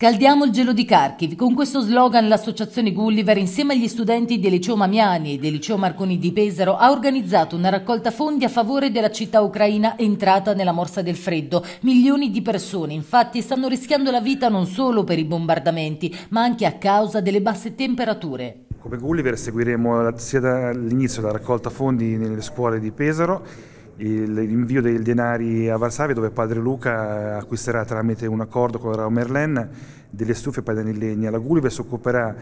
Scaldiamo il gelo di Kharkiv. Con questo slogan l'associazione Gulliver insieme agli studenti del liceo Mamiani e del liceo Marconi di Pesaro ha organizzato una raccolta fondi a favore della città ucraina entrata nella morsa del freddo. Milioni di persone infatti stanno rischiando la vita non solo per i bombardamenti ma anche a causa delle basse temperature. Come Gulliver seguiremo sia dall'inizio della raccolta fondi nelle scuole di Pesaro l'invio dei denari a Varsavia dove padre Luca acquisterà tramite un accordo con la Merlin delle stufe e padani in legno. La Gulliver si occuperà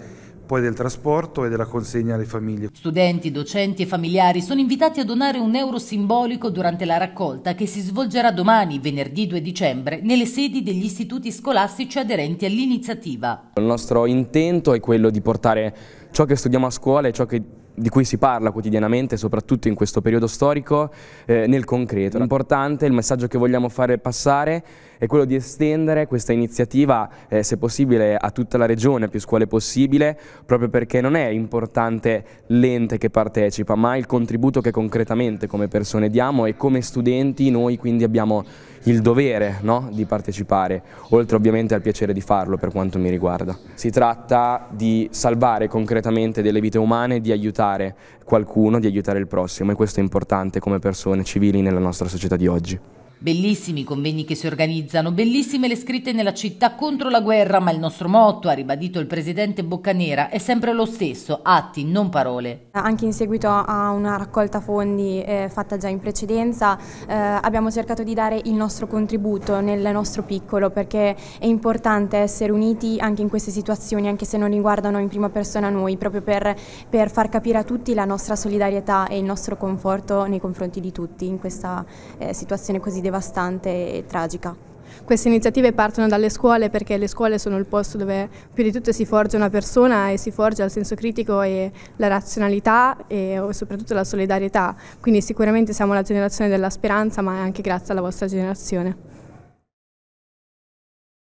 poi del trasporto e della consegna alle famiglie. Studenti, docenti e familiari sono invitati a donare un euro simbolico durante la raccolta che si svolgerà domani, venerdì 2 dicembre, nelle sedi degli istituti scolastici aderenti all'iniziativa. Il nostro intento è quello di portare ciò che studiamo a scuola e ciò che, di cui si parla quotidianamente, soprattutto in questo periodo storico, eh, nel concreto. L'importante, il messaggio che vogliamo fare passare è quello di estendere questa iniziativa, eh, se possibile, a tutta la regione, a più scuole possibile, proprio perché non è importante l'ente che partecipa, ma il contributo che concretamente come persone diamo e come studenti noi quindi abbiamo il dovere no? di partecipare, oltre ovviamente al piacere di farlo per quanto mi riguarda. Si tratta di salvare concretamente delle vite umane, di aiutare qualcuno, di aiutare il prossimo e questo è importante come persone civili nella nostra società di oggi. Bellissimi i convegni che si organizzano, bellissime le scritte nella città contro la guerra, ma il nostro motto, ha ribadito il presidente Boccanera, è sempre lo stesso, atti, non parole. Anche in seguito a una raccolta fondi eh, fatta già in precedenza, eh, abbiamo cercato di dare il nostro contributo nel nostro piccolo, perché è importante essere uniti anche in queste situazioni, anche se non riguardano in prima persona noi, proprio per, per far capire a tutti la nostra solidarietà e il nostro conforto nei confronti di tutti in questa eh, situazione così devastante devastante e tragica. Queste iniziative partono dalle scuole perché le scuole sono il posto dove più di tutto si forge una persona e si forge il senso critico e la razionalità e soprattutto la solidarietà. Quindi sicuramente siamo la generazione della speranza ma è anche grazie alla vostra generazione.